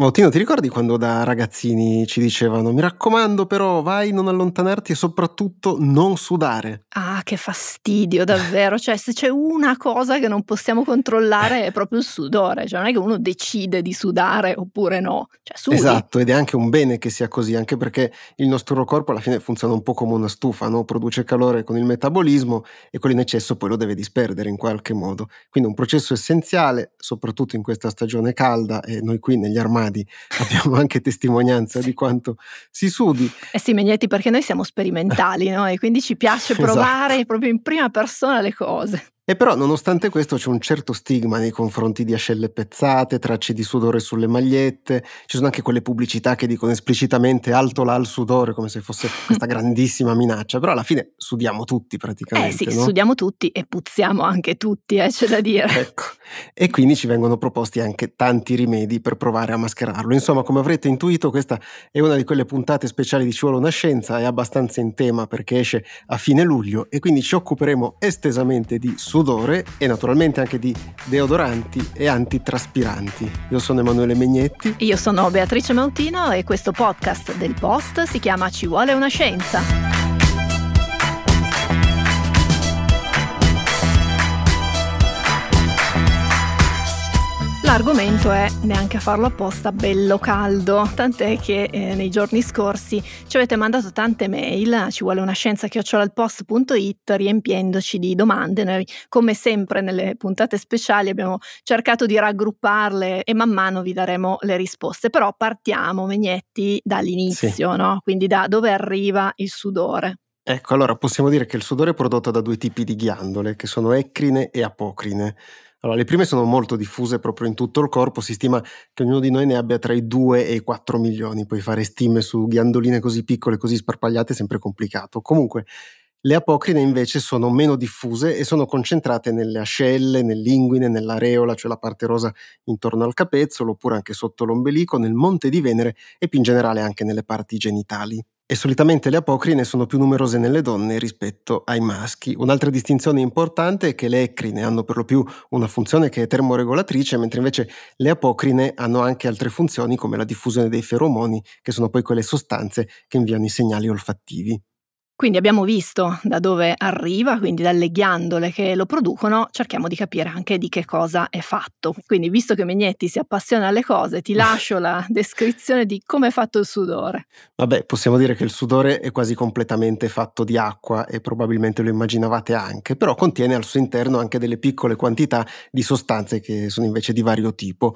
Mautino, ti ricordi quando da ragazzini ci dicevano mi raccomando però vai non allontanarti e soprattutto non sudare? Ah, che fastidio davvero, cioè se c'è una cosa che non possiamo controllare eh. è proprio il sudore, cioè non è che uno decide di sudare oppure no, cioè sudi. Esatto, ed è anche un bene che sia così, anche perché il nostro corpo alla fine funziona un po' come una stufa, no? produce calore con il metabolismo e quello in eccesso poi lo deve disperdere in qualche modo. Quindi un processo essenziale, soprattutto in questa stagione calda e noi qui negli armadi gradi. Abbiamo anche testimonianza sì. di quanto si sudi. Eh sì, Magnetti, perché noi siamo sperimentali, no? E quindi ci piace esatto. provare esatto. proprio in prima persona le cose. E però, nonostante questo, c'è un certo stigma nei confronti di ascelle pezzate, tracce di sudore sulle magliette, ci sono anche quelle pubblicità che dicono esplicitamente alto là il sudore, come se fosse questa grandissima minaccia. Però alla fine sudiamo tutti praticamente. Eh sì, no? sudiamo tutti e puzziamo anche tutti, eh, c'è da dire. Ecco. E quindi ci vengono proposti anche tanti rimedi per provare a mascherarlo. Insomma, come avrete intuito, questa è una di quelle puntate speciali di Ci vuole una scienza, è abbastanza in tema perché esce a fine luglio e quindi ci occuperemo estesamente di sudore sudore e naturalmente anche di deodoranti e antitraspiranti. Io sono Emanuele Megnetti. Io sono Beatrice Mautino e questo podcast del Post si chiama Ci vuole una scienza. L'argomento è, neanche a farlo apposta, bello caldo, tant'è che eh, nei giorni scorsi ci avete mandato tante mail, ci vuole una scienza chiocciolaalpost.it riempiendoci di domande. Noi, come sempre nelle puntate speciali, abbiamo cercato di raggrupparle e man mano vi daremo le risposte. Però partiamo, Megnetti, dall'inizio, sì. no? quindi da dove arriva il sudore. Ecco, allora possiamo dire che il sudore è prodotto da due tipi di ghiandole, che sono ecrine e apocrine. Allora, le prime sono molto diffuse proprio in tutto il corpo, si stima che ognuno di noi ne abbia tra i 2 e i 4 milioni, puoi fare stime su ghiandoline così piccole, così sparpagliate è sempre complicato. Comunque, le apocrine invece sono meno diffuse e sono concentrate nelle ascelle, nell'inguine, nell'areola, cioè la parte rosa intorno al capezzolo, oppure anche sotto l'ombelico, nel monte di Venere e più in generale anche nelle parti genitali e solitamente le apocrine sono più numerose nelle donne rispetto ai maschi. Un'altra distinzione importante è che le ecrine hanno per lo più una funzione che è termoregolatrice, mentre invece le apocrine hanno anche altre funzioni come la diffusione dei feromoni, che sono poi quelle sostanze che inviano i segnali olfattivi. Quindi abbiamo visto da dove arriva, quindi dalle ghiandole che lo producono, cerchiamo di capire anche di che cosa è fatto. Quindi visto che Megnetti si appassiona alle cose, ti lascio la descrizione di come è fatto il sudore. Vabbè, possiamo dire che il sudore è quasi completamente fatto di acqua e probabilmente lo immaginavate anche, però contiene al suo interno anche delle piccole quantità di sostanze che sono invece di vario tipo.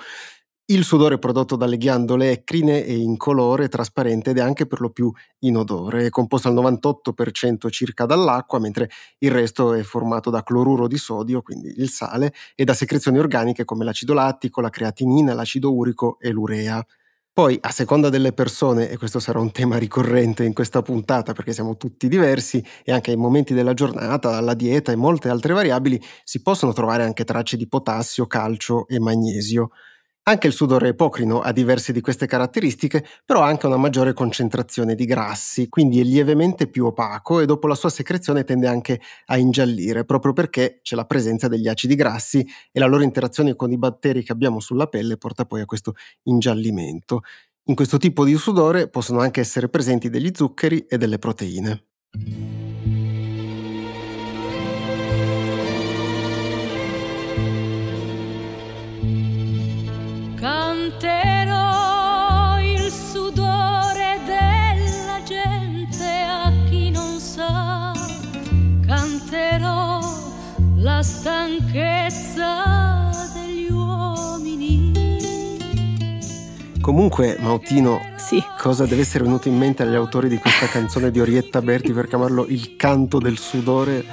Il sudore è prodotto dalle ghiandole ecrine e incolore, trasparente ed è anche per lo più inodore. È composto al 98% circa dall'acqua, mentre il resto è formato da cloruro di sodio, quindi il sale, e da secrezioni organiche come l'acido lattico, la creatinina, l'acido urico e l'urea. Poi, a seconda delle persone, e questo sarà un tema ricorrente in questa puntata perché siamo tutti diversi e anche ai momenti della giornata, alla dieta e molte altre variabili, si possono trovare anche tracce di potassio, calcio e magnesio. Anche il sudore epocrino ha diverse di queste caratteristiche, però ha anche una maggiore concentrazione di grassi, quindi è lievemente più opaco e dopo la sua secrezione tende anche a ingiallire, proprio perché c'è la presenza degli acidi grassi e la loro interazione con i batteri che abbiamo sulla pelle porta poi a questo ingiallimento. In questo tipo di sudore possono anche essere presenti degli zuccheri e delle proteine. Comunque, Mautino, sì. cosa deve essere venuto in mente agli autori di questa canzone di Orietta Berti per chiamarlo Il canto del sudore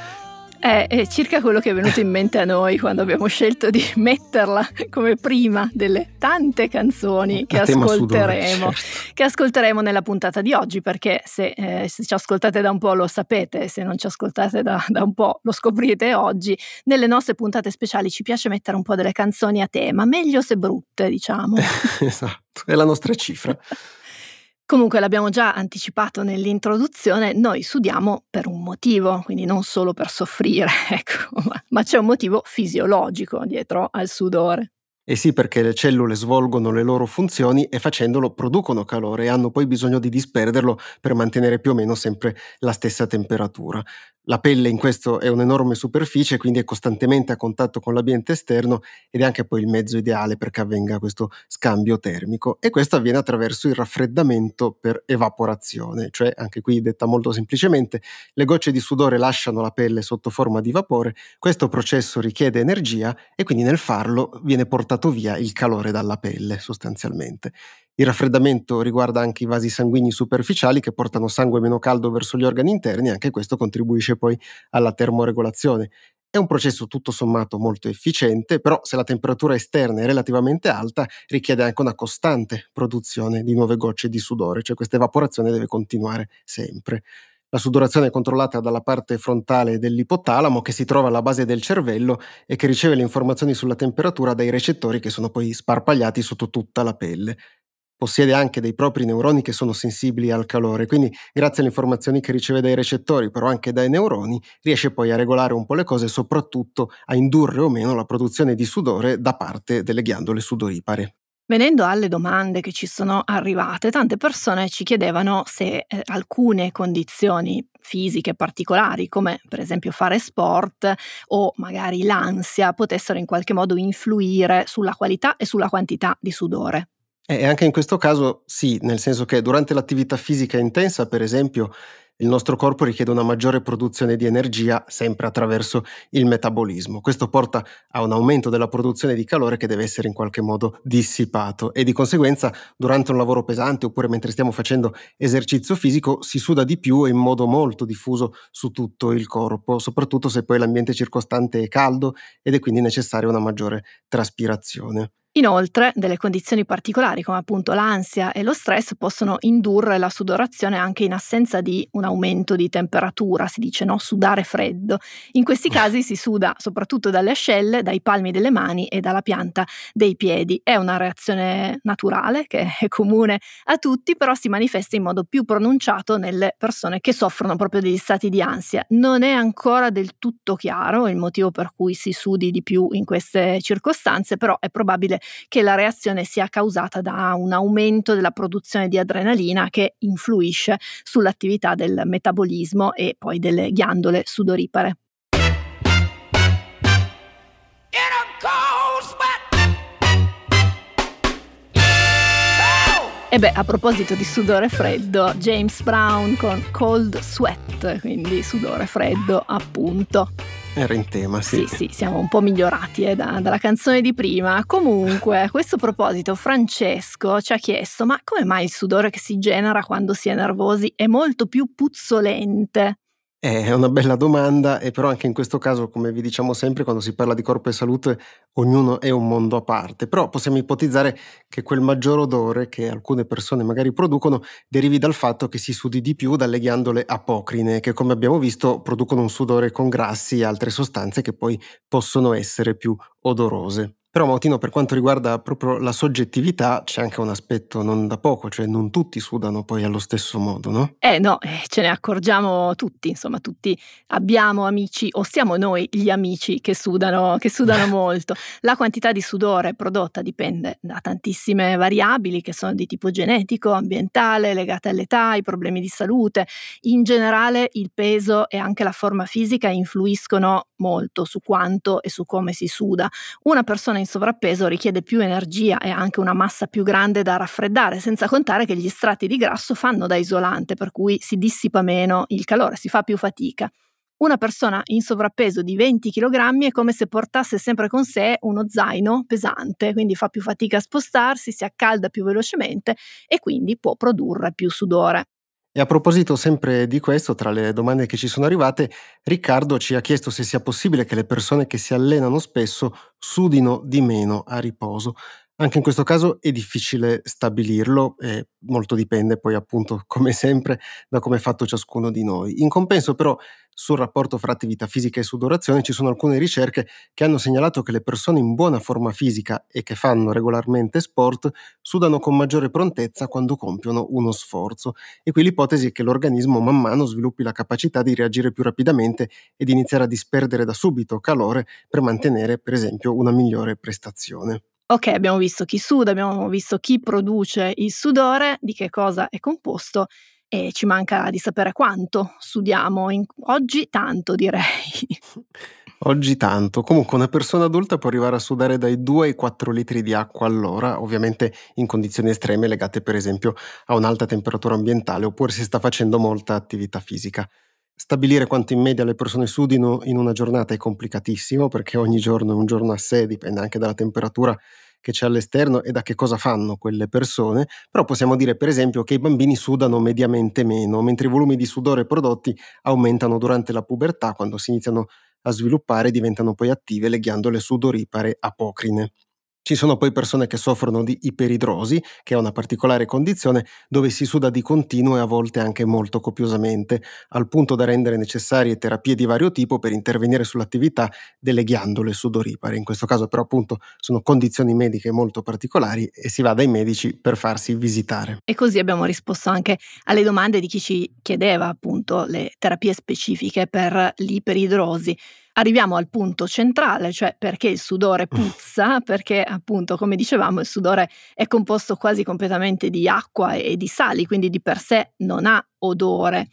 è circa quello che è venuto in mente a noi quando abbiamo scelto di metterla come prima delle tante canzoni che ascolteremo, sudore, certo. che ascolteremo nella puntata di oggi, perché se, eh, se, ci ascoltate da un po' lo sapete, se non ci ascoltate da, da un po' lo scoprite oggi. Nelle nostre puntate speciali ci piace mettere un po' delle canzoni a tema, meglio se brutte, diciamo. esatto, è la nostra cifra. Comunque l'abbiamo già anticipato nell'introduzione, noi sudiamo per un motivo, quindi non solo per soffrire, ecco, ma, ma c'è un motivo fisiologico dietro al sudore. E eh sì, perché le cellule svolgono le loro funzioni e facendolo producono calore e hanno poi bisogno di disperderlo per mantenere più o meno sempre la stessa temperatura la pelle in questo è un'enorme superficie, quindi è costantemente a contatto con l'ambiente esterno ed è anche poi il mezzo ideale perché avvenga questo scambio termico e questo avviene attraverso il raffreddamento per evaporazione, cioè anche qui detta molto semplicemente, le gocce di sudore lasciano la pelle sotto forma di vapore, questo processo richiede energia e quindi nel farlo viene portato via il calore dalla pelle sostanzialmente. Il raffreddamento riguarda anche i vasi sanguigni superficiali che portano sangue meno caldo verso gli organi interni e anche questo contribuisce poi alla termoregolazione. È un processo tutto sommato molto efficiente, però se la temperatura esterna è relativamente alta richiede anche una costante produzione di nuove gocce di sudore, cioè questa evaporazione deve continuare sempre. La sudorazione è controllata dalla parte frontale dell'ipotalamo che si trova alla base del cervello e che riceve le informazioni sulla temperatura dai recettori che sono poi sparpagliati sotto tutta la pelle possiede anche dei propri neuroni che sono sensibili al calore, quindi grazie alle informazioni che riceve dai recettori, però anche dai neuroni, riesce poi a regolare un po' le cose e soprattutto a indurre o meno la produzione di sudore da parte delle ghiandole sudoripare. Venendo alle domande che ci sono arrivate, tante persone ci chiedevano se eh, alcune condizioni fisiche particolari, come per esempio fare sport o magari l'ansia, potessero in qualche modo influire sulla qualità e sulla quantità di sudore. E anche in questo caso sì, nel senso che durante l'attività fisica intensa, per esempio, il nostro corpo richiede una maggiore produzione di energia sempre attraverso il metabolismo. Questo porta a un aumento della produzione di calore che deve essere in qualche modo dissipato e di conseguenza durante un lavoro pesante oppure mentre stiamo facendo esercizio fisico si suda di più e in modo molto diffuso su tutto il corpo, soprattutto se poi l'ambiente circostante è caldo ed è quindi necessaria una maggiore traspirazione. Inoltre, delle condizioni particolari come appunto l'ansia e lo stress possono indurre la sudorazione anche in assenza di un aumento di temperatura, si dice no, sudare freddo. In questi casi si suda soprattutto dalle ascelle, dai palmi delle mani e dalla pianta dei piedi. È una reazione naturale che è comune a tutti, però si manifesta in modo più pronunciato nelle persone che soffrono proprio degli stati di ansia. Non è ancora del tutto chiaro il motivo per cui si sudi di più in queste circostanze, però è probabile che la reazione sia causata da un aumento della produzione di adrenalina che influisce sull'attività del metabolismo e poi delle ghiandole sudoripare. E beh, a proposito di sudore freddo, James Brown con Cold Sweat, quindi sudore freddo appunto. Era in tema, sì. Sì, sì, siamo un po' migliorati eh, da, dalla canzone di prima. Comunque, a questo proposito, Francesco ci ha chiesto: ma come mai il sudore che si genera quando si è nervosi è molto più puzzolente? Eh, è una bella domanda e però anche in questo caso, come vi diciamo sempre, quando si parla di corpo e salute, ognuno è un mondo a parte, però possiamo ipotizzare che quel maggior odore che alcune persone magari producono derivi dal fatto che si sudi di più dalle ghiandole apocrine, che come abbiamo visto producono un sudore con grassi e altre sostanze che poi possono essere più odorose. Però Mautino, per quanto riguarda proprio la soggettività, c'è anche un aspetto non da poco, cioè non tutti sudano poi allo stesso modo, no? Eh no, eh, ce ne accorgiamo tutti, insomma, tutti abbiamo amici o siamo noi gli amici che sudano, che sudano molto. La quantità di sudore prodotta dipende da tantissime variabili che sono di tipo genetico, ambientale, legate all'età, ai problemi di salute. In generale il peso e anche la forma fisica influiscono molto su quanto e su come si suda. Una persona in sovrappeso richiede più energia e anche una massa più grande da raffreddare, senza contare che gli strati di grasso fanno da isolante, per cui si dissipa meno il calore, si fa più fatica. Una persona in sovrappeso di 20 kg è come se portasse sempre con sé uno zaino pesante, quindi fa più fatica a spostarsi, si accalda più velocemente e quindi può produrre più sudore. E a proposito sempre di questo, tra le domande che ci sono arrivate, Riccardo ci ha chiesto se sia possibile che le persone che si allenano spesso sudino di meno a riposo. Anche in questo caso è difficile stabilirlo e molto dipende poi appunto come sempre da come è fatto ciascuno di noi. In compenso però sul rapporto fra attività fisica e sudorazione ci sono alcune ricerche che hanno segnalato che le persone in buona forma fisica e che fanno regolarmente sport sudano con maggiore prontezza quando compiono uno sforzo e qui l'ipotesi è che l'organismo man mano sviluppi la capacità di reagire più rapidamente ed iniziare a disperdere da subito calore per mantenere per esempio una migliore prestazione. Ok, abbiamo visto chi suda, abbiamo visto chi produce il sudore, di che cosa è composto e ci manca di sapere quanto sudiamo. In... oggi tanto direi. Oggi tanto. Comunque una persona adulta può arrivare a sudare dai 2 ai 4 litri di acqua all'ora, ovviamente in condizioni estreme legate per esempio a un'alta temperatura ambientale oppure se sta facendo molta attività fisica. Stabilire quanto in media le persone sudino in una giornata è complicatissimo perché ogni giorno è un giorno a sé, dipende anche dalla temperatura che c'è all'esterno e da che cosa fanno quelle persone, però possiamo dire per esempio che i bambini sudano mediamente meno, mentre i volumi di sudore prodotti aumentano durante la pubertà quando si iniziano a sviluppare e diventano poi attive le ghiandole sudoripare apocrine. Ci sono poi persone che soffrono di iperidrosi, che è una particolare condizione dove si suda di continuo e a volte anche molto copiosamente, al punto da rendere necessarie terapie di vario tipo per intervenire sull'attività delle ghiandole sudoripare. In questo caso però appunto sono condizioni mediche molto particolari e si va dai medici per farsi visitare. E così abbiamo risposto anche alle domande di chi ci chiedeva appunto le terapie specifiche per l'iperidrosi. Arriviamo al punto centrale, cioè perché il sudore puzza, perché appunto, come dicevamo, il sudore è composto quasi completamente di acqua e di sali, quindi di per sé non ha odore.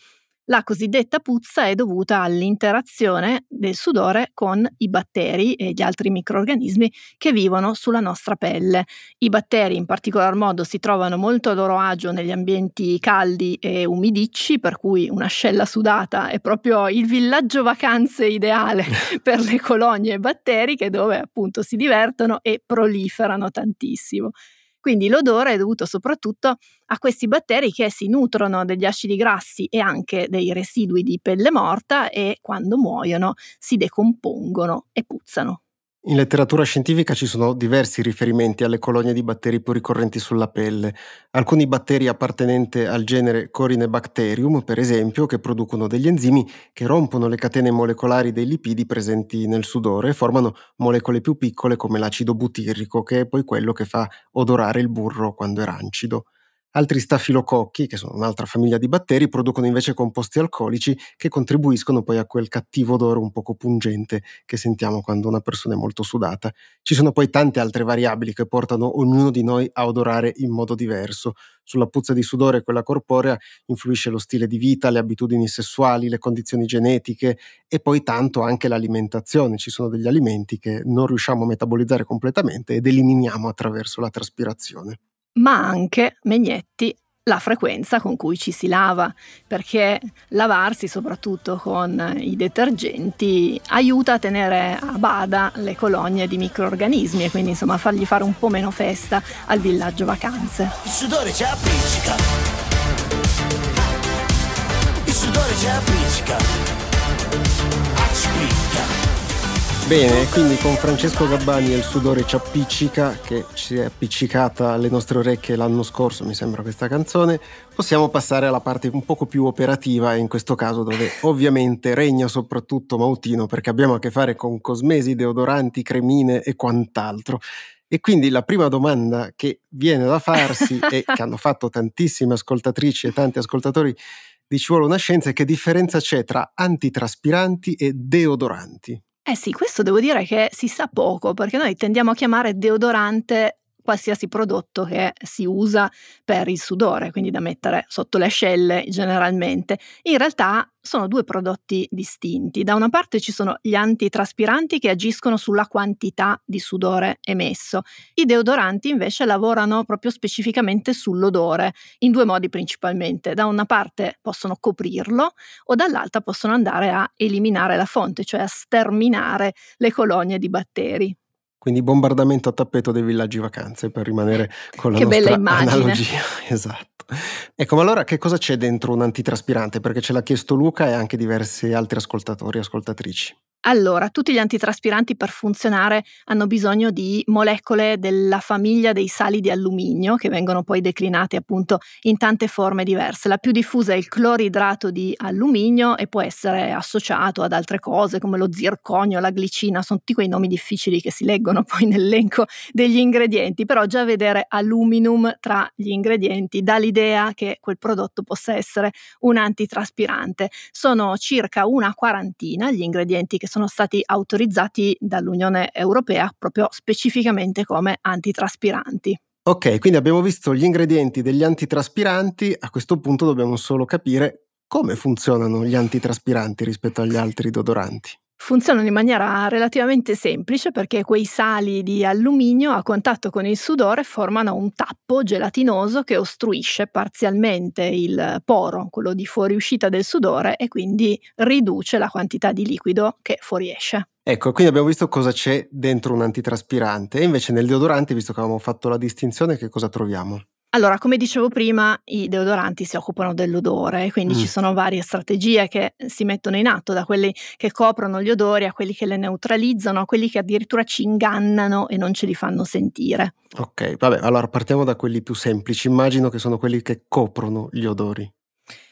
La cosiddetta puzza è dovuta all'interazione del sudore con i batteri e gli altri microorganismi che vivono sulla nostra pelle. I batteri in particolar modo si trovano molto a loro agio negli ambienti caldi e umidicci, per cui un'ascella sudata è proprio il villaggio vacanze ideale per le colonie batteriche dove appunto si divertono e proliferano tantissimo. Quindi l'odore è dovuto soprattutto a questi batteri che si nutrono degli acidi grassi e anche dei residui di pelle morta e quando muoiono si decompongono e puzzano. In letteratura scientifica ci sono diversi riferimenti alle colonie di batteri più ricorrenti sulla pelle. Alcuni batteri appartenenti al genere Corinebacterium, per esempio, che producono degli enzimi che rompono le catene molecolari dei lipidi presenti nel sudore e formano molecole più piccole come l'acido butirrico, che è poi quello che fa odorare il burro quando era acido. Altri stafilococchi, che sono un'altra famiglia di batteri, producono invece composti alcolici che contribuiscono poi a quel cattivo odore un poco pungente che sentiamo quando una persona è molto sudata. Ci sono poi tante altre variabili che portano ognuno di noi a odorare in modo diverso. Sulla puzza di sudore, quella corporea, influisce lo stile di vita, le abitudini sessuali, le condizioni genetiche e poi tanto anche l'alimentazione. Ci sono degli alimenti che non riusciamo a metabolizzare completamente ed eliminiamo attraverso la traspirazione ma anche Megnetti la frequenza con cui ci si lava, perché lavarsi soprattutto con i detergenti aiuta a tenere a bada le colonie di microorganismi e quindi insomma fargli fare un po' meno festa al villaggio vacanze. Il sudore ci appiccica. Il sudore ci appiccica. Bene, quindi con Francesco Gabbani e il sudore ci appiccica, che ci è appiccicata alle nostre orecchie l'anno scorso, mi sembra questa canzone, possiamo passare alla parte un poco più operativa, in questo caso dove ovviamente regna soprattutto Mautino, perché abbiamo a che fare con cosmesi, deodoranti, cremine e quant'altro. E quindi la prima domanda che viene da farsi e che hanno fatto tantissime ascoltatrici e tanti ascoltatori di Ci vuole una scienza è che differenza c'è tra antitraspiranti e deodoranti? Eh sì, questo devo dire che si sa poco, perché noi tendiamo a chiamare deodorante qualsiasi prodotto che si usa per il sudore, quindi da mettere sotto le ascelle generalmente. In realtà sono due prodotti distinti. Da una parte ci sono gli antitraspiranti che agiscono sulla quantità di sudore emesso. I deodoranti invece lavorano proprio specificamente sull'odore, in due modi principalmente. Da una parte possono coprirlo o dall'altra possono andare a eliminare la fonte, cioè a sterminare le colonie di batteri. Quindi bombardamento a tappeto dei villaggi vacanze per rimanere con la che nostra analogia. Esatto. Ecco, ma allora che cosa c'è dentro un antitraspirante? Perché ce l'ha chiesto Luca e anche diversi altri ascoltatori e ascoltatrici. Allora, tutti gli antitraspiranti per funzionare hanno bisogno di molecole della famiglia dei sali di alluminio che vengono poi declinate appunto in tante forme diverse. La più diffusa è il cloridrato di alluminio e può essere associato ad altre cose come lo zirconio, la glicina, sono tutti quei nomi difficili che si leggono aggiungono poi nell'elenco degli ingredienti, però già vedere aluminum tra gli ingredienti dà l'idea che quel prodotto possa essere un antitraspirante. Sono circa una quarantina gli ingredienti che sono stati autorizzati dall'Unione Europea proprio specificamente come antitraspiranti. Ok, quindi abbiamo visto gli ingredienti degli antitraspiranti, a questo punto dobbiamo solo capire come funzionano gli antitraspiranti rispetto agli altri deodoranti. Funzionano in maniera relativamente semplice perché quei sali di alluminio a contatto con il sudore formano un tappo gelatinoso che ostruisce parzialmente il poro, quello di fuoriuscita del sudore, e quindi riduce la quantità di liquido che fuoriesce. Ecco, quindi abbiamo visto cosa c'è dentro un antitraspirante, e invece nel deodorante, visto che avevamo fatto la distinzione, che cosa troviamo? Allora, come dicevo prima, i deodoranti si occupano dell'odore, quindi mm. ci sono varie strategie che si mettono in atto, da quelli che coprono gli odori a quelli che le neutralizzano, a quelli che addirittura ci ingannano e non ce li fanno sentire. Ok, vabbè, allora partiamo da quelli più semplici, immagino che sono quelli che coprono gli odori.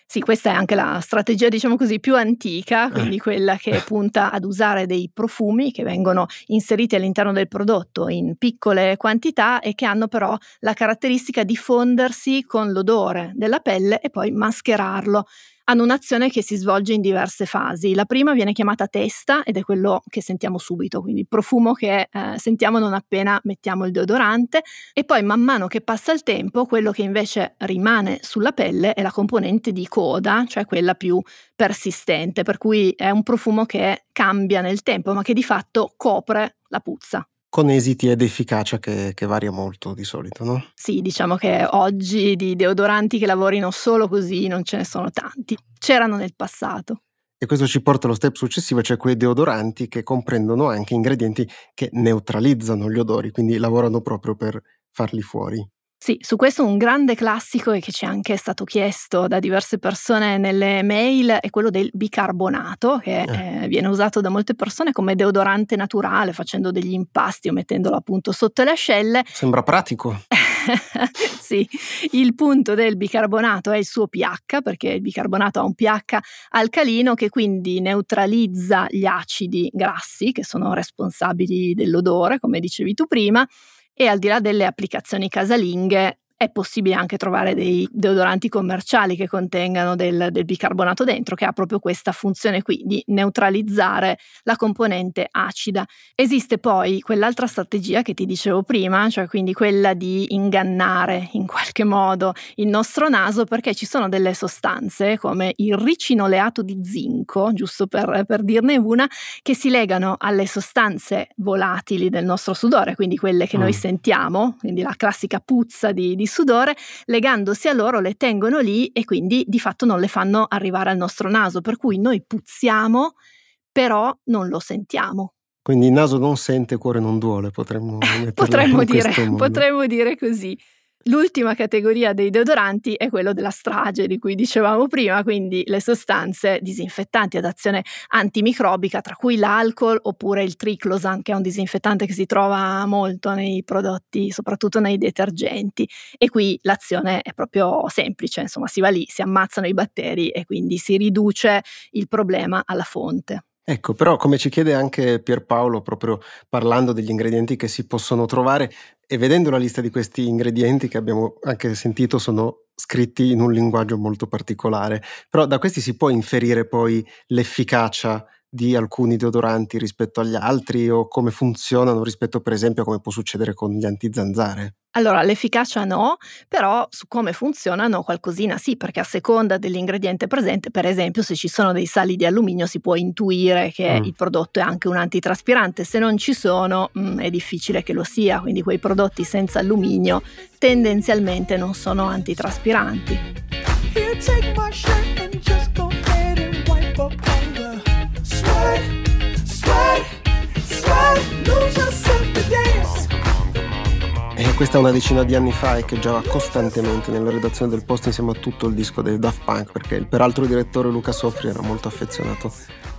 Sì, questa è anche la strategia, diciamo così, più antica, ah. quindi quella che punta ad usare dei profumi che vengono inseriti all'interno del prodotto in piccole quantità e che hanno però la caratteristica di fondersi con l'odore della pelle e poi mascherarlo hanno un'azione che si svolge in diverse fasi. La prima viene chiamata testa ed è quello che sentiamo subito, quindi il profumo che eh, sentiamo non appena mettiamo il deodorante e poi man mano che passa il tempo quello che invece rimane sulla pelle è la componente di coda, cioè quella più persistente, per cui è un profumo che cambia nel tempo ma che di fatto copre la puzza con esiti ed efficacia che, che, varia molto di solito, no? Sì, diciamo che oggi di deodoranti che lavorino solo così non ce ne sono tanti, c'erano nel passato. E questo ci porta allo step successivo, cioè quei deodoranti che comprendono anche ingredienti che neutralizzano gli odori, quindi lavorano proprio per farli fuori. Sì, su questo un grande classico e che ci è anche stato chiesto da diverse persone nelle mail è quello del bicarbonato, che eh. Eh, viene usato da molte persone come deodorante naturale, facendo degli impasti o mettendolo appunto sotto le ascelle. Sembra pratico. sì, il punto del bicarbonato è il suo pH, perché il bicarbonato ha un pH alcalino che quindi neutralizza gli acidi grassi che sono responsabili dell'odore, come dicevi tu prima, e al di là delle applicazioni casalinghe è possibile anche trovare dei deodoranti commerciali che contengano del, del, bicarbonato dentro, che ha proprio questa funzione qui di neutralizzare la componente acida. Esiste poi quell'altra strategia che ti dicevo prima, cioè quindi quella di ingannare in qualche modo il nostro naso perché ci sono delle sostanze come il ricinoleato di zinco, giusto per, per dirne una, che si legano alle sostanze volatili del nostro sudore, quindi quelle che mm. noi sentiamo, quindi la classica puzza di, di di sudore, legandosi a loro le tengono lì e quindi di fatto non le fanno arrivare al nostro naso, per cui noi puzziamo, però non lo sentiamo. Quindi il naso non sente, il cuore non duole, potremmo, potremmo, dire, potremmo dire così. L'ultima categoria dei deodoranti è quello della strage di cui dicevamo prima, quindi le sostanze disinfettanti ad azione antimicrobica, tra cui l'alcol oppure il triclosan, che è un disinfettante che si trova molto nei prodotti, soprattutto nei detergenti. E qui l'azione è proprio semplice, insomma si va lì, si ammazzano i batteri e quindi si riduce il problema alla fonte. Ecco, però come ci chiede anche Pierpaolo, proprio parlando degli ingredienti che si possono trovare e vedendo la lista di questi ingredienti che abbiamo anche sentito, sono scritti in un linguaggio molto particolare, però da questi si può inferire poi l'efficacia di alcuni deodoranti rispetto agli altri o come funzionano rispetto per esempio a come può succedere con gli antizanzare? Allora, l'efficacia no, però su come funzionano qualcosina sì, perché a seconda dell'ingrediente presente, per esempio se ci sono dei sali di alluminio si può intuire che mm. il prodotto è anche un antitraspirante, se non ci sono mh, mm, è difficile che lo sia, quindi quei prodotti senza alluminio tendenzialmente non sono antitraspiranti. You take my shirt. questa è una decina di anni fa e che già costantemente nella redazione del post insieme a tutto il disco dei Daft Punk perché il peraltro direttore Luca Sofri era molto affezionato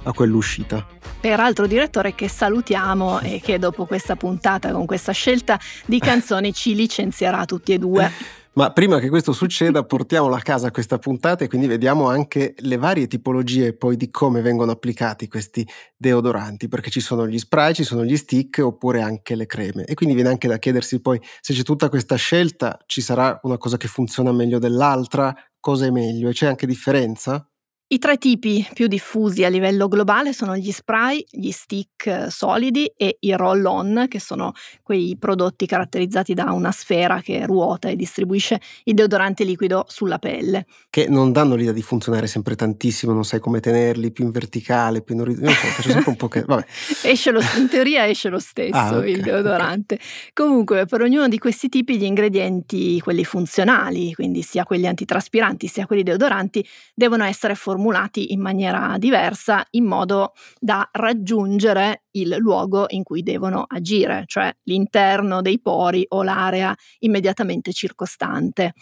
a quell'uscita. Peraltro direttore che salutiamo e che dopo questa puntata con questa scelta di canzoni ci licenzierà tutti e due. Ma prima che questo succeda, portiamolo a casa questa puntata e quindi vediamo anche le varie tipologie poi di come vengono applicati questi deodoranti, perché ci sono gli spray, ci sono gli stick oppure anche le creme. E quindi viene anche da chiedersi poi se c'è tutta questa scelta, ci sarà una cosa che funziona meglio dell'altra, cosa è meglio e c'è anche differenza? I tre tipi più diffusi a livello globale sono gli spray, gli stick eh, solidi e i roll-on, che sono quei prodotti caratterizzati da una sfera che ruota e distribuisce il deodorante liquido sulla pelle. Che non danno l'idea di funzionare sempre tantissimo, non sai come tenerli più in verticale, più in orizzontale, non so, faccio sempre un po' che... Vabbè. esce lo, in teoria esce lo stesso ah, okay, il deodorante. Okay. Comunque, per ognuno di questi tipi gli ingredienti, quelli funzionali, quindi sia quelli antitraspiranti sia quelli deodoranti, devono essere formati formulati in maniera diversa in modo da raggiungere il luogo in cui devono agire, cioè l'interno dei pori o l'area immediatamente circostante.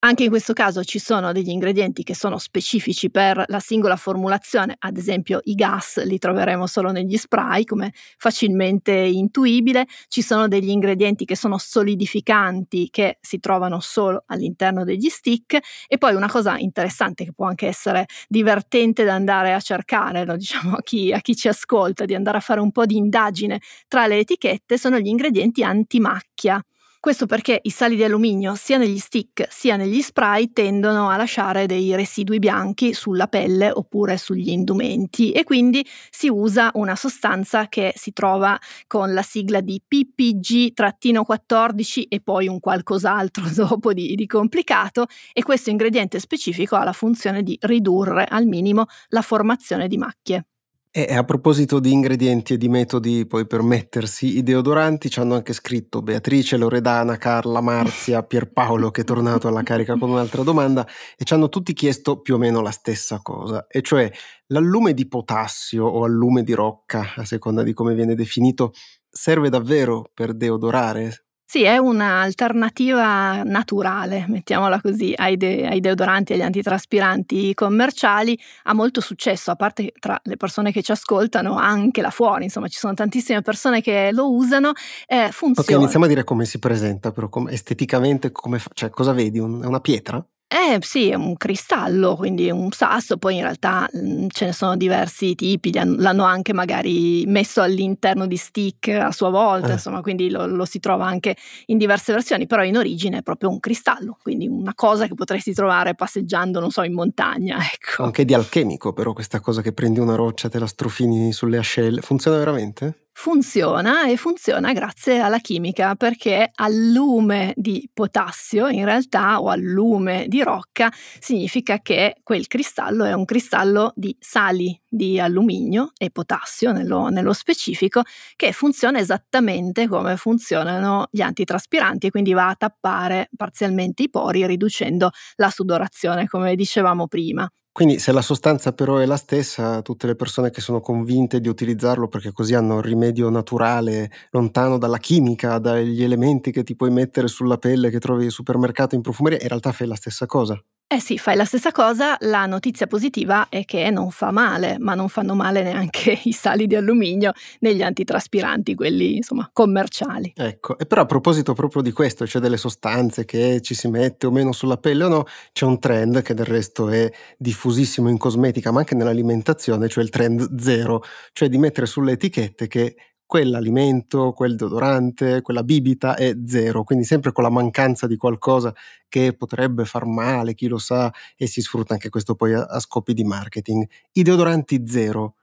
Anche in questo caso ci sono degli ingredienti che sono specifici per la singola formulazione, ad esempio i gas li troveremo solo negli spray, come facilmente intuibile, ci sono degli ingredienti che sono solidificanti che si trovano solo all'interno degli stick e poi una cosa interessante che può anche essere divertente da andare a cercare, lo diciamo a chi, a chi ci ascolta, di andare a fare un po' di indagine tra le etichette, sono gli ingredienti antimacchia. Questo perché i sali di alluminio sia negli stick sia negli spray tendono a lasciare dei residui bianchi sulla pelle oppure sugli indumenti e quindi si usa una sostanza che si trova con la sigla di PPG-14 e poi un qualcos'altro dopo di, di complicato e questo ingrediente specifico ha la funzione di ridurre al minimo la formazione di macchie. E a proposito di ingredienti e di metodi, poi per mettersi i deodoranti, ci hanno anche scritto Beatrice, Loredana, Carla, Marzia, Pierpaolo, che è tornato alla carica con un'altra domanda, e ci hanno tutti chiesto più o meno la stessa cosa, e cioè l'allume di potassio o allume di rocca, a seconda di come viene definito, serve davvero per deodorare? Sì, è un'alternativa naturale, mettiamola così, ai, de- ai, deodoranti e agli antitraspiranti commerciali. Ha molto successo, a parte tra le persone che ci ascoltano, anche là fuori, insomma, ci sono tantissime persone che lo usano. Eh, funziona. Ok, iniziamo a dire come si presenta, però com- esteticamente, come fa- cioè, cosa vedi? Un- è una pietra? Eh sì, è un cristallo, quindi un sasso, poi in realtà mh, mm, ce ne sono diversi tipi, l'hanno anche magari messo all'interno di stick a sua volta, eh. insomma, quindi lo, lo, si trova anche in diverse versioni, però in origine è proprio un cristallo, quindi una cosa che potresti trovare passeggiando, non so, in montagna. Ecco. Anche di alchemico, però questa cosa che prendi una roccia, te la strofini sulle ascelle, funziona veramente? Funziona e funziona grazie alla chimica perché al lume di potassio in realtà o al lume di rocca significa che quel cristallo è un cristallo di sali di alluminio e potassio nello, nello specifico che funziona esattamente come funzionano gli antitraspiranti e quindi va a tappare parzialmente i pori riducendo la sudorazione come dicevamo prima. Quindi se la sostanza però è la stessa, tutte le persone che sono convinte di utilizzarlo perché così hanno un rimedio naturale, lontano dalla chimica, dagli elementi che ti puoi mettere sulla pelle che trovi in supermercato in profumeria, in realtà fai la stessa cosa. Eh sì, fai la stessa cosa, la notizia positiva è che non fa male, ma non fanno male neanche i sali di alluminio negli antitraspiranti, quelli insomma commerciali. Ecco, e però a proposito proprio di questo, cioè delle sostanze che ci si mette o meno sulla pelle o no, c'è un trend che del resto è diffusissimo in cosmetica, ma anche nell'alimentazione, cioè il trend zero, cioè di mettere sulle etichette che quell'alimento, quel deodorante, quella bibita è zero, quindi sempre con la mancanza di qualcosa che potrebbe far male, chi lo sa, e si sfrutta anche questo poi a, a scopi di marketing. I deodoranti zero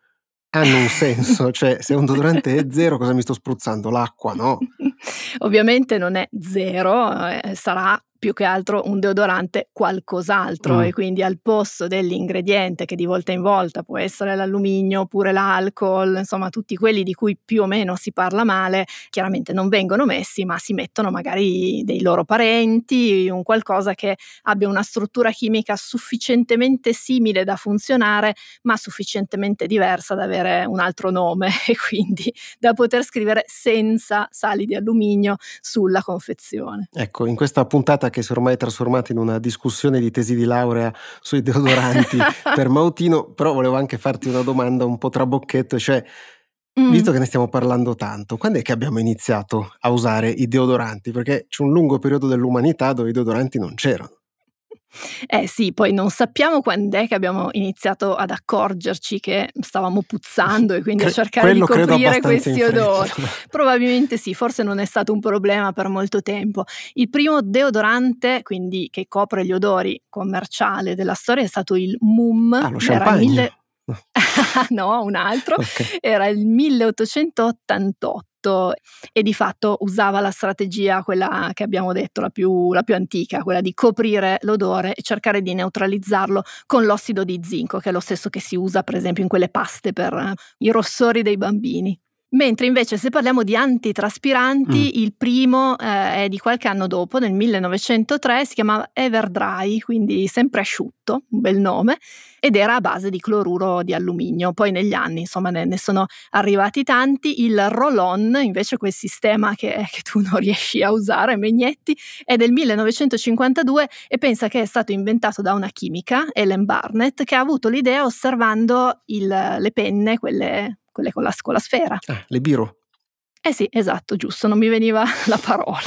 hanno un senso, cioè se un deodorante è zero cosa mi sto spruzzando? L'acqua, no? Ovviamente non è zero, eh, sarà più che altro un deodorante qualcos'altro mm. e quindi al posto dell'ingrediente che di volta in volta può essere l'alluminio oppure l'alcol, insomma tutti quelli di cui più o meno si parla male, chiaramente non vengono messi ma si mettono magari dei loro parenti, un qualcosa che abbia una struttura chimica sufficientemente simile da funzionare ma sufficientemente diversa da avere un altro nome e quindi da poter scrivere senza sali di alluminio sulla confezione. Ecco, in questa puntata che si è ormai trasformata in una discussione di tesi di laurea sui deodoranti per Mautino, però volevo anche farti una domanda un po' trabocchetto, cioè Mm. Visto che ne stiamo parlando tanto, quando è che abbiamo iniziato a usare i deodoranti? Perché c'è un lungo periodo dell'umanità dove i deodoranti non c'erano. Eh sì, poi non sappiamo quando è che abbiamo iniziato ad accorgerci che stavamo puzzando e quindi Cre- a cercare di coprire questi odori. Probabilmente sì, forse non è stato un problema per molto tempo. Il primo deodorante, quindi che copre gli odori commerciale della storia, è stato il MUM. Ah, lo champagne? Mille... no, un altro. Okay. Era il 1888 tutto e di fatto usava la strategia, quella che abbiamo detto, la più, la più antica, quella di coprire l'odore e cercare di neutralizzarlo con l'ossido di zinco, che è lo stesso che si usa per esempio in quelle paste per eh, i rossori dei bambini. Mentre invece se parliamo di antitraspiranti, mm. il primo eh, è di qualche anno dopo, nel 1903, si chiamava Everdry, quindi sempre asciutto, un bel nome, ed era a base di cloruro di alluminio. Poi negli anni, insomma, ne, ne sono arrivati tanti. Il Roll-On, invece quel sistema che, che tu non riesci a usare, Megnetti, è del 1952 e pensa che è stato inventato da una chimica, Ellen Barnett, che ha avuto l'idea osservando il, le penne, quelle quelle con la, con la sfera. Ah, le biro. Eh sì, esatto, giusto, non mi veniva la parola.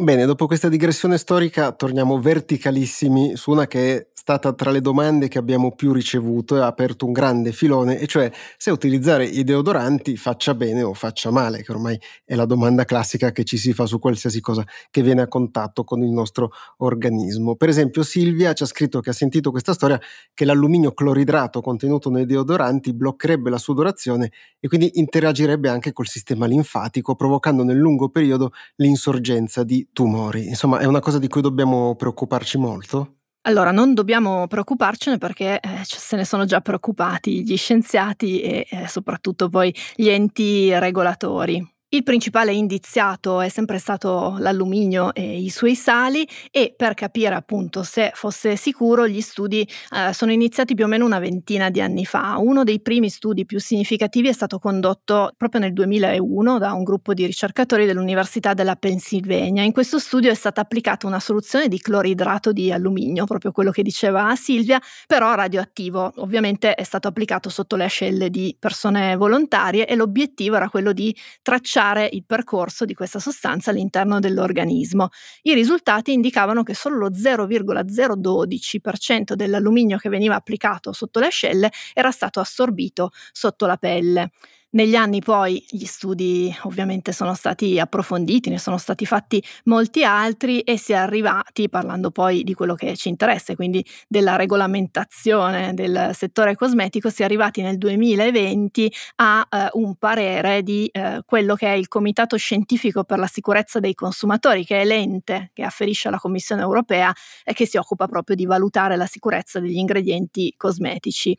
Bene, dopo questa digressione storica torniamo verticalissimi su una che è stata tra le domande che abbiamo più ricevuto e ha aperto un grande filone, e cioè se utilizzare i deodoranti faccia bene o faccia male, che ormai è la domanda classica che ci si fa su qualsiasi cosa che viene a contatto con il nostro organismo. Per esempio Silvia ci ha scritto che ha sentito questa storia che l'alluminio cloridrato contenuto nei deodoranti bloccherebbe la sudorazione e quindi interagirebbe anche col sistema linfatico, provocando nel lungo periodo l'insorgenza di tumori. Insomma, è una cosa di cui dobbiamo preoccuparci molto? Allora, non dobbiamo preoccuparcene perché eh, se ne sono già preoccupati gli scienziati e eh, soprattutto poi gli enti regolatori. Il principale indiziato è sempre stato l'alluminio e i suoi sali e per capire appunto se fosse sicuro gli studi eh, sono iniziati più o meno una ventina di anni fa. Uno dei primi studi più significativi è stato condotto proprio nel 2001 da un gruppo di ricercatori dell'Università della Pennsylvania. In questo studio è stata applicata una soluzione di cloridrato di alluminio, proprio quello che diceva Silvia, però radioattivo. Ovviamente è stato applicato sotto le ascelle di persone volontarie e l'obiettivo era quello di tracciare tracciare il percorso di questa sostanza all'interno dell'organismo. I risultati indicavano che solo lo 0,012% dell'alluminio che veniva applicato sotto le ascelle era stato assorbito sotto la pelle. Negli anni poi gli studi ovviamente sono stati approfonditi, ne sono stati fatti molti altri e si è arrivati, parlando poi di quello che ci interessa, quindi della regolamentazione del settore cosmetico, si è arrivati nel 2020 a eh, un parere di eh, quello che è il Comitato Scientifico per la Sicurezza dei Consumatori, che è l'ente che afferisce alla Commissione europea e che si occupa proprio di valutare la sicurezza degli ingredienti cosmetici.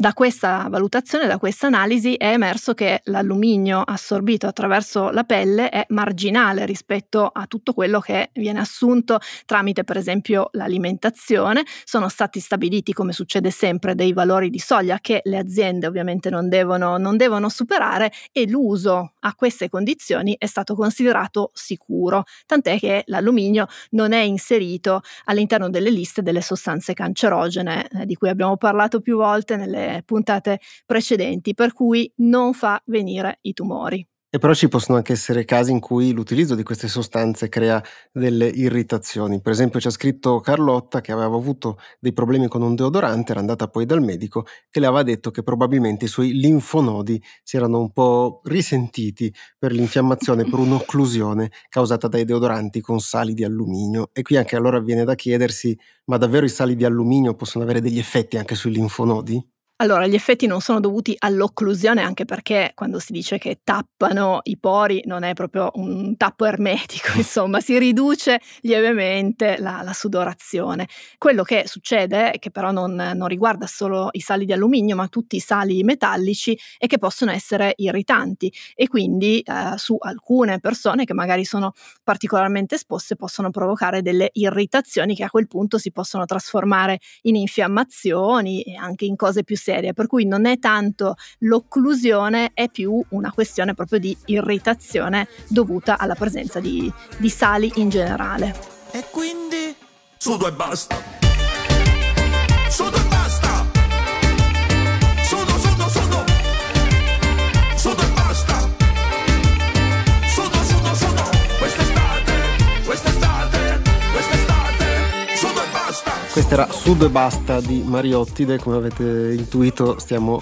Da questa valutazione, da questa analisi, è emerso che l'alluminio assorbito attraverso la pelle è marginale rispetto a tutto quello che viene assunto tramite, per esempio, l'alimentazione. Sono stati stabiliti, come succede sempre, dei valori di soglia che le aziende ovviamente non devono, non devono superare e l'uso a queste condizioni è stato considerato sicuro, tant'è che l'alluminio non è inserito all'interno delle liste delle sostanze cancerogene eh, di cui abbiamo parlato più volte nelle puntate precedenti, per cui non fa venire i tumori. E però ci possono anche essere casi in cui l'utilizzo di queste sostanze crea delle irritazioni. Per esempio, ci ha scritto Carlotta che aveva avuto dei problemi con un deodorante, era andata poi dal medico che le aveva detto che probabilmente i suoi linfonodi si erano un po' risentiti per l'infiammazione, per un'occlusione causata dai deodoranti con sali di alluminio. E qui anche allora viene da chiedersi: ma davvero i sali di alluminio possono avere degli effetti anche sui linfonodi? Allora, gli effetti non sono dovuti all'occlusione, anche perché quando si dice che tappano i pori non è proprio un tappo ermetico, insomma, si riduce lievemente la, la sudorazione. Quello che succede, che però non, non, riguarda solo i sali di alluminio, ma tutti i sali metallici, è che possono essere irritanti e quindi eh, su alcune persone che magari sono particolarmente esposte possono provocare delle irritazioni che a quel punto si possono trasformare in infiammazioni e anche in cose più semplici serie, per cui non è tanto l'occlusione, è più una questione proprio di irritazione dovuta alla presenza di, di sali in generale. E quindi sudo e basta. era Sud e Basta di Mariottide, come avete intuito stiamo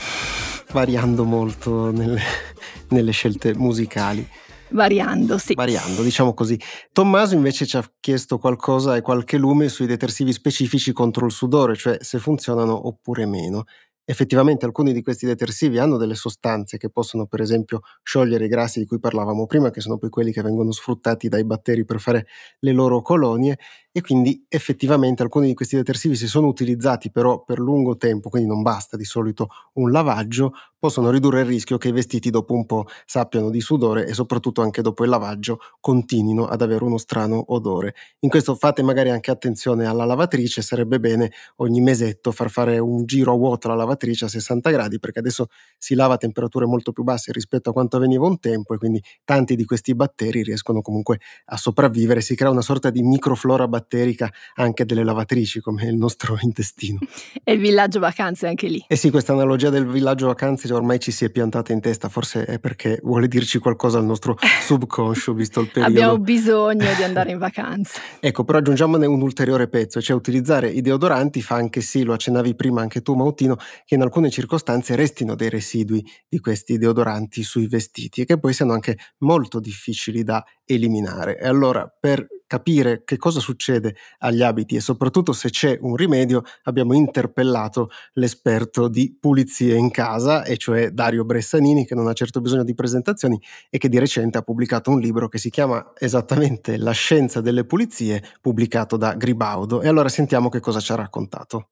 variando molto nelle, nelle scelte musicali. Variando, sì. Variando, diciamo così. Tommaso invece ci ha chiesto qualcosa e qualche lume sui detersivi specifici contro il sudore, cioè se funzionano oppure meno effettivamente alcuni di questi detersivi hanno delle sostanze che possono per esempio sciogliere i grassi di cui parlavamo prima, che sono poi quelli che vengono sfruttati dai batteri per fare le loro colonie e quindi effettivamente alcuni di questi detersivi si sono utilizzati però per lungo tempo, quindi non basta di solito un lavaggio, possono ridurre il rischio che i vestiti dopo un po' sappiano di sudore e soprattutto anche dopo il lavaggio continuino ad avere uno strano odore. In questo fate magari anche attenzione alla lavatrice, sarebbe bene ogni mesetto far fare un giro a vuoto alla lavatrice a 60 gradi perché adesso si lava a temperature molto più basse rispetto a quanto avveniva un tempo e quindi tanti di questi batteri riescono comunque a sopravvivere, si crea una sorta di microflora batterica anche delle lavatrici come il nostro intestino. E il villaggio vacanze anche lì. Eh sì, questa analogia del villaggio vacanze che ormai ci si è piantata in testa, forse è perché vuole dirci qualcosa al nostro subconscio, visto il periodo. Abbiamo bisogno di andare in vacanza. ecco, però aggiungiamone un ulteriore pezzo, cioè utilizzare i deodoranti fa anche sì, lo accennavi prima anche tu Mautino, che in alcune circostanze restino dei residui di questi deodoranti sui vestiti e che poi siano anche molto difficili da eliminare. E allora per capire che cosa succede agli abiti e soprattutto se c'è un rimedio, abbiamo interpellato l'esperto di pulizie in casa, e cioè Dario Bressanini, che non ha certo bisogno di presentazioni e che di recente ha pubblicato un libro che si chiama esattamente La scienza delle pulizie, pubblicato da Gribaudo. E allora sentiamo che cosa ci ha raccontato.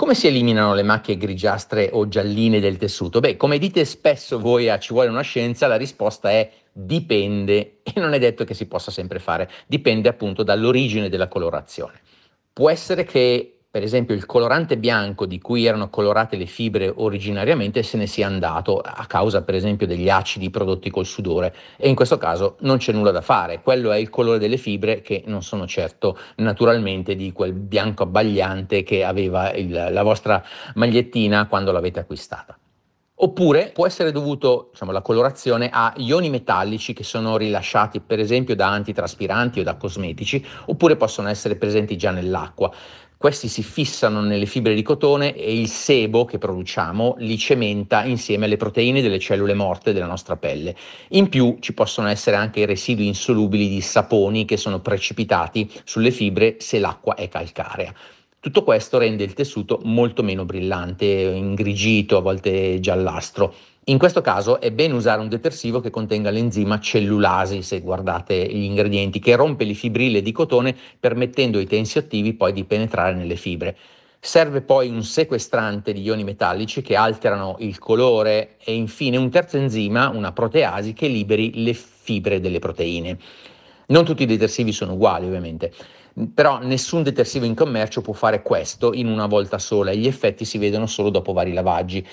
Come si eliminano le macchie grigiastre o gialline del tessuto? Beh, come dite spesso voi a Ci vuole una scienza, la risposta è Dipende, e non è detto che si possa sempre fare, dipende appunto dall'origine della colorazione. Può essere che per esempio il colorante bianco di cui erano colorate le fibre originariamente se ne sia andato a causa per esempio degli acidi prodotti col sudore e in questo caso non c'è nulla da fare, quello è il colore delle fibre che non sono certo naturalmente di quel bianco abbagliante che aveva il, la vostra magliettina quando l'avete acquistata. Oppure può essere dovuto, diciamo, la colorazione a ioni metallici che sono rilasciati per esempio da antitraspiranti o da cosmetici, oppure possono essere presenti già nell'acqua. Questi si fissano nelle fibre di cotone e il sebo che produciamo li cementa insieme alle proteine delle cellule morte della nostra pelle. In più ci possono essere anche residui insolubili di saponi che sono precipitati sulle fibre se l'acqua è calcarea. Tutto questo rende il tessuto molto meno brillante, ingrigito, a volte giallastro. In questo caso è bene usare un detersivo che contenga l'enzima cellulasi, se guardate gli ingredienti, che rompe le fibrille di cotone permettendo ai tensi attivi poi di penetrare nelle fibre. Serve poi un sequestrante di ioni metallici che alterano il colore e infine un terzo enzima, una proteasi, che liberi le fibre delle proteine. Non tutti i detersivi sono uguali ovviamente però nessun detersivo in commercio può fare questo in una volta sola e gli effetti si vedono solo dopo vari lavaggi.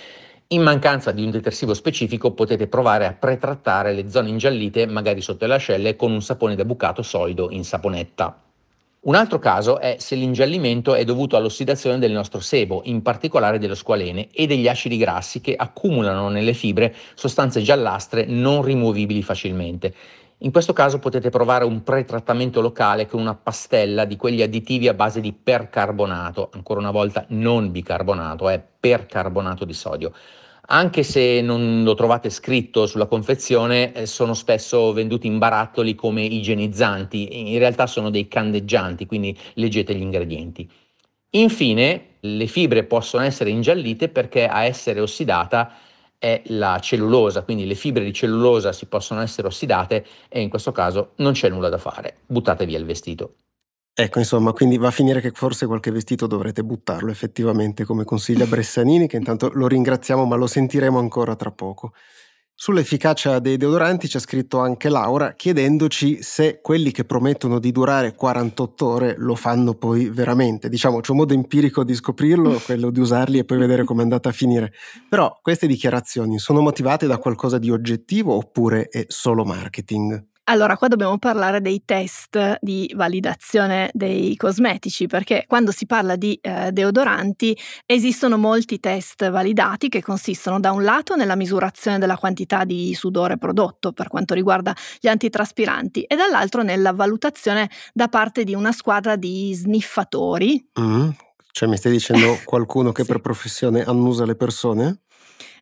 In mancanza di un detersivo specifico potete provare a pretrattare le zone ingiallite, magari sotto le ascelle, con un sapone da bucato solido in saponetta. Un altro caso è se l'ingiallimento è dovuto all'ossidazione del nostro sebo, in particolare dello squalene, e degli acidi grassi che accumulano nelle fibre sostanze giallastre non rimuovibili facilmente. In questo caso potete provare un pretrattamento locale con una pastella di quegli additivi a base di percarbonato, ancora una volta non bicarbonato, è percarbonato di sodio. Anche se non lo trovate scritto sulla confezione, eh, sono spesso venduti in barattoli come igienizzanti, in realtà sono dei candeggianti, quindi leggete gli ingredienti. Infine, le fibre possono essere ingiallite perché a essere ossidata è la cellulosa, quindi le fibre di cellulosa si possono essere ossidate e in questo caso non c'è nulla da fare, buttate via il vestito. Ecco, insomma, quindi va a finire che forse qualche vestito dovrete buttarlo effettivamente, come consiglia Bressanini, che intanto lo ringraziamo, ma lo sentiremo ancora tra poco. Sull'efficacia dei deodoranti ci ha scritto anche Laura chiedendoci se quelli che promettono di durare 48 ore lo fanno poi veramente. Diciamo, c'è un modo empirico di scoprirlo, quello di usarli e poi vedere come è andata a finire. Però queste dichiarazioni sono motivate da qualcosa di oggettivo oppure è solo marketing? Allora, qua dobbiamo parlare dei test di validazione dei cosmetici, perché quando si parla di eh, deodoranti esistono molti test validati che consistono da un lato nella misurazione della quantità di sudore prodotto per quanto riguarda gli antitraspiranti e dall'altro nella valutazione da parte di una squadra di sniffatori. Mm. Cioè mi stai dicendo qualcuno che sì. per professione annusa le persone?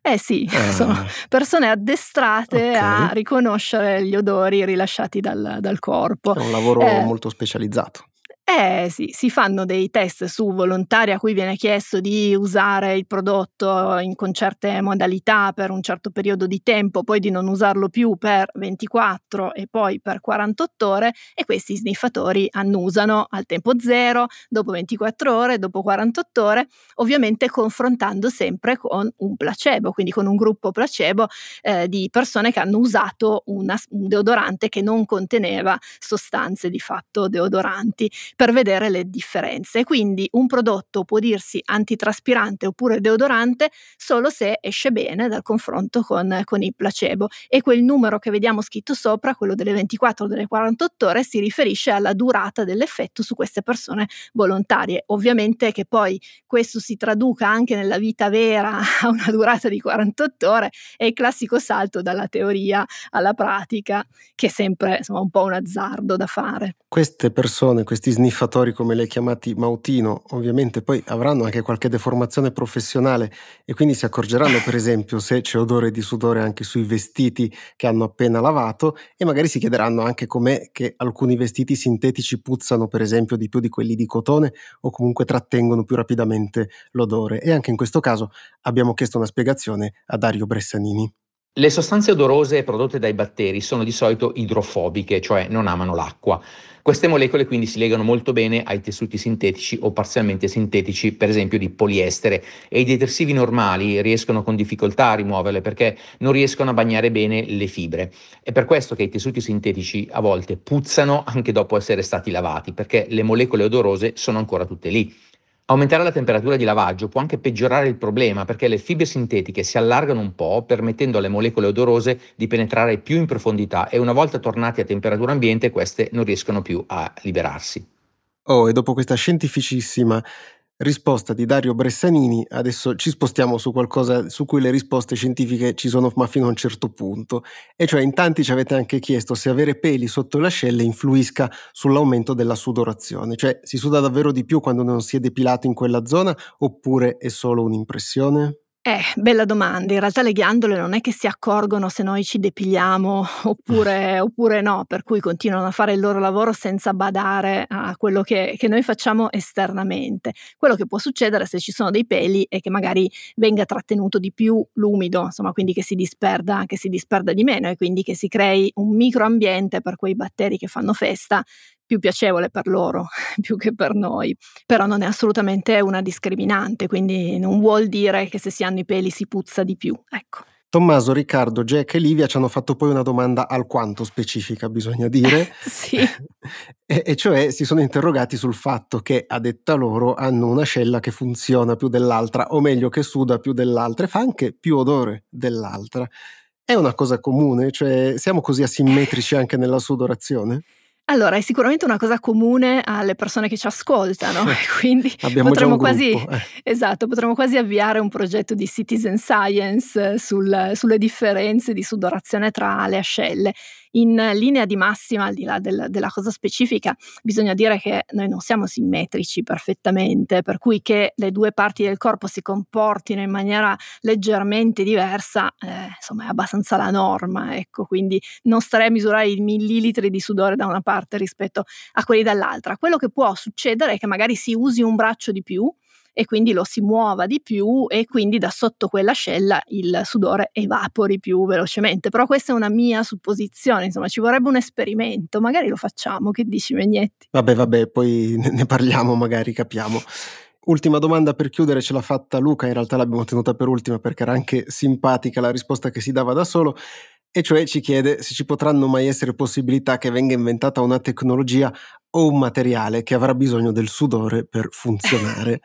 Eh sì, eh. sono persone addestrate okay. a riconoscere gli odori rilasciati dal, dal corpo. È un lavoro eh, molto specializzato. Eh sì, si fanno dei test su volontari a cui viene chiesto di usare il prodotto in, con certe modalità per un certo periodo di tempo, poi di non usarlo più per 24 e poi per 48 ore e questi sniffatori annusano al tempo zero, dopo 24 ore, dopo 48 ore, ovviamente confrontando sempre con un placebo, quindi con un gruppo placebo eh, di persone che hanno usato una, un deodorante che non conteneva sostanze di fatto deodoranti per vedere le differenze. Quindi un prodotto può dirsi antitraspirante oppure deodorante solo se esce bene dal confronto con, con il placebo e quel numero che vediamo scritto sopra, quello delle 24 o delle 48 ore, si riferisce alla durata dell'effetto su queste persone volontarie. Ovviamente che poi questo si traduca anche nella vita vera a una durata di 48 ore è il classico salto dalla teoria alla pratica che è sempre insomma, un po' un azzardo da fare. Queste persone, questi sni- sniffatori come li ha chiamati Mautino, ovviamente poi avranno anche qualche deformazione professionale e quindi si accorgeranno per esempio se c'è odore di sudore anche sui vestiti che hanno appena lavato e magari si chiederanno anche com'è che alcuni vestiti sintetici puzzano per esempio di più di quelli di cotone o comunque trattengono più rapidamente l'odore e anche in questo caso abbiamo chiesto una spiegazione a Dario Bressanini. Le sostanze odorose prodotte dai batteri sono di solito idrofobiche, cioè non amano l'acqua. Queste molecole quindi si legano molto bene ai tessuti sintetici o parzialmente sintetici, per esempio di poliestere, e i detersivi normali riescono con difficoltà a rimuoverle perché non riescono a bagnare bene le fibre. È per questo che i tessuti sintetici a volte puzzano anche dopo essere stati lavati, perché le molecole odorose sono ancora tutte lì. Aumentare la temperatura di lavaggio può anche peggiorare il problema perché le fibre sintetiche si allargano un po' permettendo alle molecole odorose di penetrare più in profondità e una volta tornati a temperatura ambiente queste non riescono più a liberarsi. Oh, e dopo questa scientificissima risposta di Dario Bressanini, adesso ci spostiamo su qualcosa su cui le risposte scientifiche ci sono ma fino a un certo punto, e cioè in tanti ci avete anche chiesto se avere peli sotto le ascelle influisca sull'aumento della sudorazione, cioè si suda davvero di più quando non si è depilato in quella zona oppure è solo un'impressione? Eh, bella domanda. In realtà le ghiandole non è che si accorgono se noi ci depiliamo oppure, oppure no, per cui continuano a fare il loro lavoro senza badare a quello che, che, noi facciamo esternamente. Quello che può succedere se ci sono dei peli è che magari venga trattenuto di più l'umido, insomma, quindi che si disperda, che si disperda di meno e quindi che si crei un microambiente per quei batteri che fanno festa più piacevole per loro più che per noi, però non è assolutamente una discriminante, quindi non vuol dire che se si hanno i peli si puzza di più, ecco. Tommaso, Riccardo, Jack e Livia ci hanno fatto poi una domanda alquanto specifica, bisogna dire. sì. E, e, cioè si sono interrogati sul fatto che, a detta loro, hanno una scella che funziona più dell'altra, o meglio che suda più dell'altra e fa anche più odore dell'altra. È una cosa comune, cioè siamo così asimmetrici anche nella sudorazione? Allora, è sicuramente una cosa comune alle persone che ci ascoltano, quindi potremmo quasi, eh. esatto, potremmo quasi avviare un progetto di citizen science sul, sulle differenze di sudorazione tra le ascelle. In linea di massima, al di là del, della cosa specifica, bisogna dire che noi non siamo simmetrici perfettamente, per cui che le due parti del corpo si comportino in maniera leggermente diversa, eh, insomma, è abbastanza la norma, ecco, quindi non starei a misurare i millilitri di sudore da una parte rispetto a quelli dall'altra. Quello che può succedere è che magari si usi un braccio di più e quindi lo si muova di più e quindi da sotto quell'ascella il sudore evapori più velocemente. Però questa è una mia supposizione, insomma ci vorrebbe un esperimento, magari lo facciamo, che dici Megnetti? Vabbè, vabbè, poi ne parliamo, magari capiamo. Ultima domanda per chiudere ce l'ha fatta Luca, in realtà l'abbiamo tenuta per ultima perché era anche simpatica la risposta che si dava da solo, e cioè ci chiede se ci potranno mai essere possibilità che venga inventata una tecnologia o un materiale che avrà bisogno del sudore per funzionare.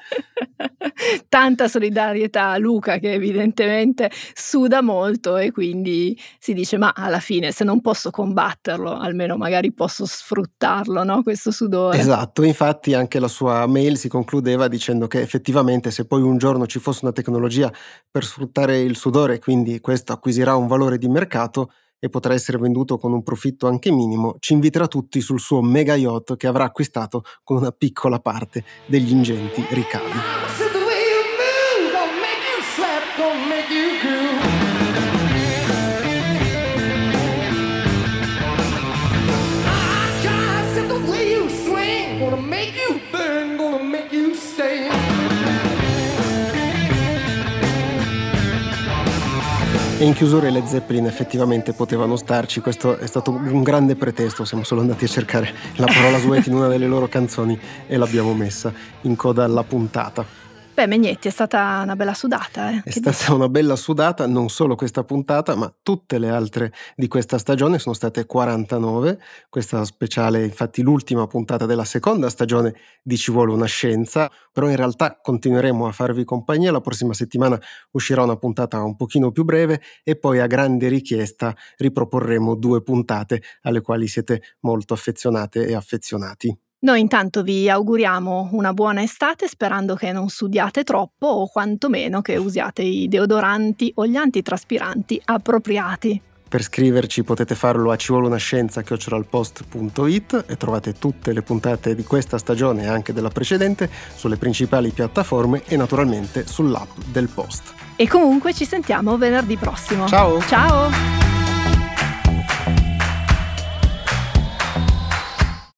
Tanta solidarietà a Luca che evidentemente suda molto e quindi si dice ma alla fine se non posso combatterlo almeno magari posso sfruttarlo no? questo sudore. Esatto, infatti anche la sua mail si concludeva dicendo che effettivamente se poi un giorno ci fosse una tecnologia per sfruttare il sudore quindi questo acquisirà un valore di mercato e potrà essere venduto con un profitto anche minimo, ci inviterà tutti sul suo mega yacht che avrà acquistato con una piccola parte degli ingenti ricavi. E in chiusura le Zeppelin effettivamente potevano starci, questo è stato un grande pretesto, siamo solo andati a cercare la parola Sweet in una delle loro canzoni e l'abbiamo messa in coda alla puntata. Beh, Megnetti, è stata una bella sudata. Eh? È che stata dico? una bella sudata, non solo questa puntata, ma tutte le altre di questa stagione. Sono state 49. Questa speciale, infatti, l'ultima puntata della seconda stagione di Ci vuole una scienza. Però in realtà continueremo a farvi compagnia. La prossima settimana uscirà una puntata un pochino più breve e poi a grande richiesta riproporremo due puntate alle quali siete molto affezionate e affezionati. Noi intanto vi auguriamo una buona estate sperando che non sudiate troppo o quantomeno che usiate i deodoranti o gli antitraspiranti appropriati. Per scriverci potete farlo a civolonascienza.it e trovate tutte le puntate di questa stagione e anche della precedente sulle principali piattaforme e naturalmente sull'app del Post. E comunque ci sentiamo venerdì prossimo. Ciao! Ciao!